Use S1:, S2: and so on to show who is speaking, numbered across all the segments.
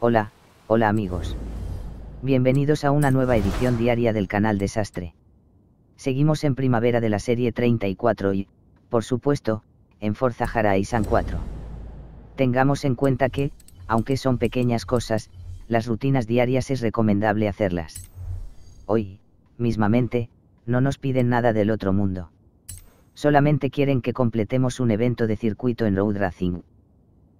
S1: Hola, hola amigos. Bienvenidos a una nueva edición diaria del canal Desastre. Seguimos en primavera de la serie 34 y, por supuesto, en Forza Horizon 4. Tengamos en cuenta que, aunque son pequeñas cosas, las rutinas diarias es recomendable hacerlas. Hoy, mismamente, no nos piden nada del otro mundo. Solamente quieren que completemos un evento de circuito en road racing.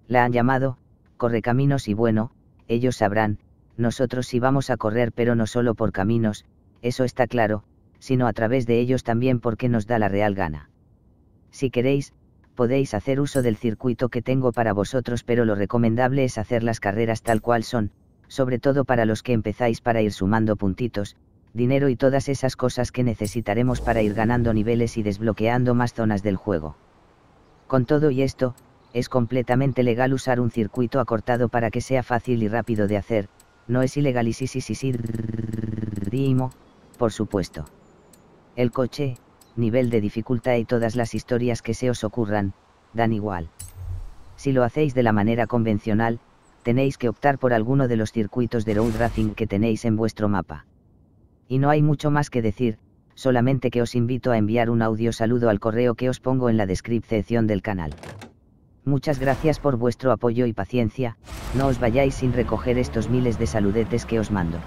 S1: La han llamado, Correcaminos y bueno, ellos sabrán, nosotros sí vamos a correr pero no solo por caminos, eso está claro, sino a través de ellos también porque nos da la real gana. Si queréis, podéis hacer uso del circuito que tengo para vosotros pero lo recomendable es hacer las carreras tal cual son, sobre todo para los que empezáis para ir sumando puntitos, dinero y todas esas cosas que necesitaremos para ir ganando niveles y desbloqueando más zonas del juego. Con todo y esto, es completamente legal usar un circuito acortado para que sea fácil y rápido de hacer, no es ilegal y sí sí sí sí por supuesto. El coche, nivel de dificultad y todas las historias que se os ocurran, dan igual. Si lo hacéis de la manera convencional, tenéis que optar por alguno de los circuitos de road racing que tenéis en vuestro mapa. Y no hay mucho más que decir, solamente que os invito a enviar un audio saludo al correo que os pongo en la descripción del canal. Muchas gracias por vuestro apoyo y paciencia, no os vayáis sin recoger estos miles de saludetes que os mando.